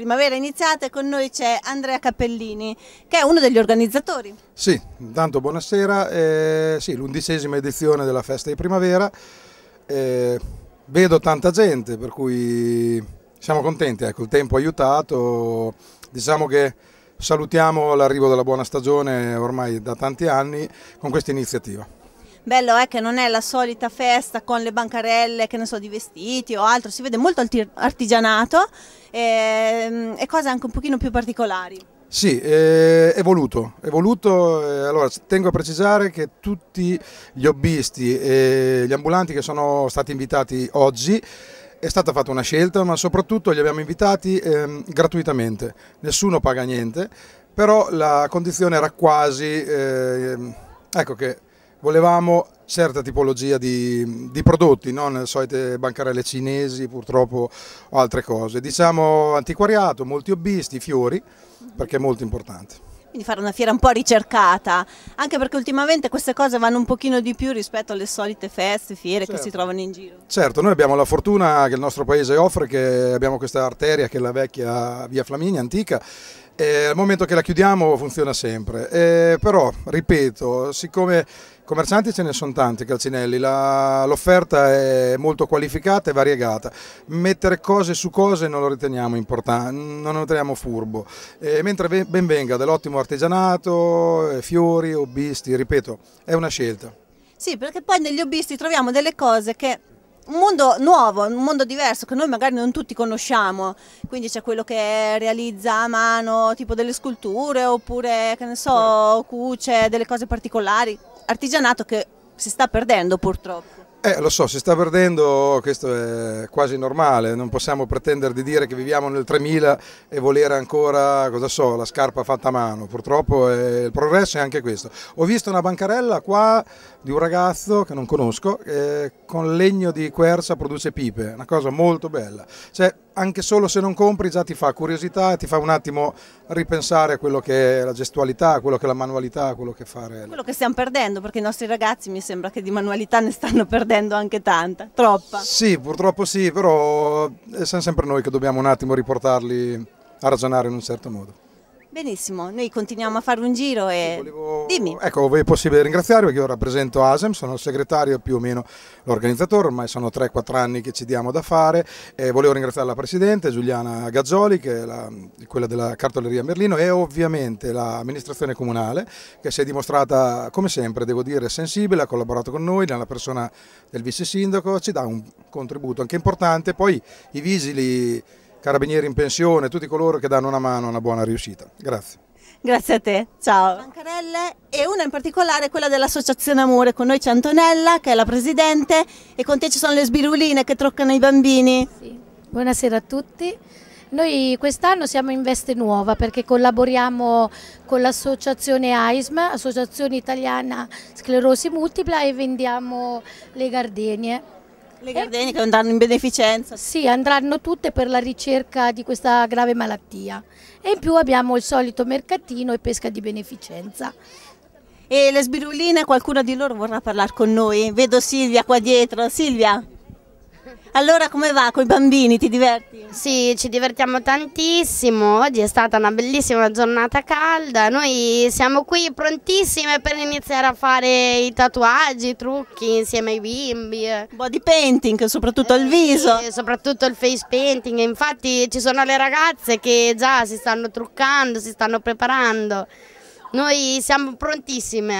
primavera iniziata e con noi c'è Andrea Cappellini che è uno degli organizzatori. Sì, intanto buonasera, eh, sì, l'undicesima edizione della festa di primavera, eh, vedo tanta gente per cui siamo contenti, ecco, il tempo ha aiutato, diciamo che salutiamo l'arrivo della buona stagione ormai da tanti anni con questa iniziativa. Bello è che non è la solita festa con le bancarelle, che ne so, di vestiti o altro, si vede molto artigianato e, ehm, e cose anche un pochino più particolari. Sì, è eh, voluto, è voluto eh, allora, tengo a precisare che tutti gli hobbisti e gli ambulanti che sono stati invitati oggi è stata fatta una scelta, ma soprattutto li abbiamo invitati eh, gratuitamente, nessuno paga niente, però la condizione era quasi, ehm, ecco che volevamo certa tipologia di, di prodotti, non le solite bancarelle cinesi purtroppo o altre cose. Diciamo antiquariato, molti hobbisti, fiori, perché è molto importante quindi fare una fiera un po' ricercata, anche perché ultimamente queste cose vanno un pochino di più rispetto alle solite feste, fiere certo. che si certo. trovano in giro. Certo, noi abbiamo la fortuna che il nostro paese offre, che abbiamo questa arteria che è la vecchia via Flaminia antica eh, al momento che la chiudiamo funziona sempre, eh, però ripeto, siccome commercianti ce ne sono tanti calcinelli, l'offerta è molto qualificata e variegata, mettere cose su cose non lo riteniamo importante, non lo riteniamo furbo, eh, mentre ben venga dell'ottimo artigianato, eh, fiori, hobbisti, ripeto, è una scelta. Sì, perché poi negli hobbisti troviamo delle cose che un mondo nuovo, un mondo diverso che noi magari non tutti conosciamo, quindi c'è quello che realizza a mano tipo delle sculture oppure che ne so, cuce, delle cose particolari, artigianato che si sta perdendo purtroppo. Eh, lo so, si sta perdendo, questo è quasi normale, non possiamo pretendere di dire che viviamo nel 3000 e volere ancora, cosa so, la scarpa fatta a mano, purtroppo è, il progresso è anche questo. Ho visto una bancarella qua di un ragazzo che non conosco, eh, con legno di quercia produce pipe, una cosa molto bella. Cioè, anche solo se non compri già ti fa curiosità, e ti fa un attimo ripensare a quello che è la gestualità, a quello che è la manualità, a quello che fare. Quello che stiamo perdendo, perché i nostri ragazzi mi sembra che di manualità ne stanno perdendo anche tanta, troppa. Sì, purtroppo sì, però eh, siamo sempre noi che dobbiamo un attimo riportarli a ragionare in un certo modo. Benissimo, noi continuiamo a fare un giro e... Volevo... Dimmi. Ecco, è possibile ringraziarvi perché io rappresento ASEM, sono il segretario più o meno l'organizzatore, ormai sono 3-4 anni che ci diamo da fare e volevo ringraziare la Presidente Giuliana Gazzoli, che è la, quella della cartoleria Merlino e ovviamente l'amministrazione comunale che si è dimostrata come sempre, devo dire, sensibile, ha collaborato con noi, nella persona del vice sindaco, ci dà un contributo anche importante, poi i vigili carabinieri in pensione, tutti coloro che danno una mano a una buona riuscita. Grazie. Grazie a te, ciao. Mancarelle e una in particolare quella dell'Associazione Amore, con noi c'è Antonella che è la presidente e con te ci sono le sbiruline che truccano i bambini. Sì. Buonasera a tutti. Noi quest'anno siamo in veste nuova perché collaboriamo con l'associazione AISM, Associazione Italiana Sclerosi Multipla e vendiamo le gardenie. Le gardene che andranno in beneficenza? Sì, andranno tutte per la ricerca di questa grave malattia. E in più abbiamo il solito mercatino e pesca di beneficenza. E le sbiruline, qualcuna di loro vorrà parlare con noi? Vedo Silvia qua dietro. Silvia? Allora come va con i bambini? Ti diverti? Sì, ci divertiamo tantissimo, oggi è stata una bellissima giornata calda, noi siamo qui prontissime per iniziare a fare i tatuaggi, i trucchi insieme ai bimbi. Body painting, soprattutto al eh, viso. Sì, soprattutto il face painting, infatti ci sono le ragazze che già si stanno truccando, si stanno preparando, noi siamo prontissime.